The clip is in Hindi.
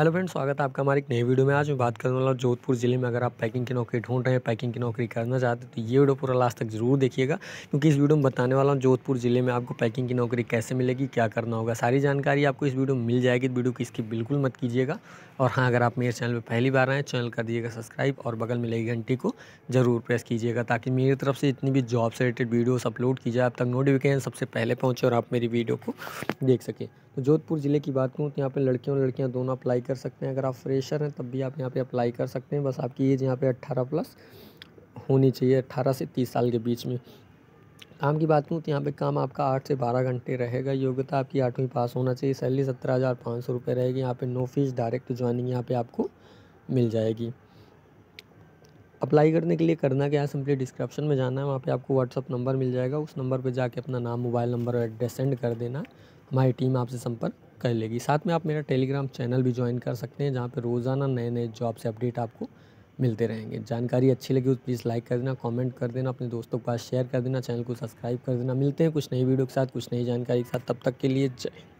हेलो फ्रेंड स्वागत है आपका हमारे एक नई वीडियो में आज मैं बात करने वाला जोधपुर ज़िले में अगर आप पैकिंग की नौकरी ढूंढ रहे हैं पैकिंग की नौकरी करना चाहते हैं तो ये वीडियो पूरा लास्ट तक जरूर देखिएगा क्योंकि इस वीडियो में बताने वाला हूँ जोधपुर ज़िले में आपको पैकिंग की नौकरी कैसे मिलेगी क्या करना होगा सारी जानकारी आपको इस वीडियो में मिल जाएगी तो वीडियो की इसकी बिल्कुल मत कीजिएगा और हाँ अगर आप मेरे चैनल पर पहली बार आएँ चैनल कर दिएगा सब्सक्राइब और बगल में लगी घंटी को जरूर प्रेस कीजिएगा ताकि मेरी तरफ से जितनी भी जॉब से रिलेटेड वीडियोज़ अपलोड की जाए आप तक नोटिफिकेशन सबसे पहले पहुँचे और आप मेरी वीडियो को देख सकें तो जोधपुर ज़िले की बात करूँ तो यहाँ पर लड़कियों और लड़कियाँ दोनों अप्लाई कर सकते हैं अगर आप फ्रेशर हैं तब भी आप यहाँ पे अप्लाई कर सकते हैं बस आपकी एज यहाँ पे अट्ठारह प्लस होनी चाहिए अट्ठारह से तीस साल के बीच में काम की बात करूँ तो यहाँ पे काम आपका आठ से बारह घंटे रहेगा योग्यता आपकी आठवीं पास होना चाहिए सैलरी सत्रह हज़ार पाँच सौ रहेगी यहाँ पर नो फीस डायरेक्ट ज्वाइनिंग यहाँ पे आपको मिल जाएगी अप्लाई करने के लिए करना क्या है सिंपली डिस्क्रिप्शन में जाना है वहाँ पे आपको व्हाट्सअप नंबर मिल जाएगा उस नंबर पे जाके अपना नाम मोबाइल नंबर और एड्रेस सेंड कर देना हमारी टीम आपसे संपर्क कर लेगी साथ में आप मेरा टेलीग्राम चैनल भी ज्वाइन कर सकते हैं जहाँ पर रोज़ाना नए नए जॉब से अपडेट आपको मिलते रहेंगे जानकारी अच्छी लगी तो प्लीज़ लाइक कर देना कॉमेंट कर देना अपने दोस्तों के पास शेयर कर देना चैनल को सब्सक्राइब कर देना मिलते हैं कुछ नई वीडियो के साथ कुछ नई जानकारी के साथ तब तक के लिए जय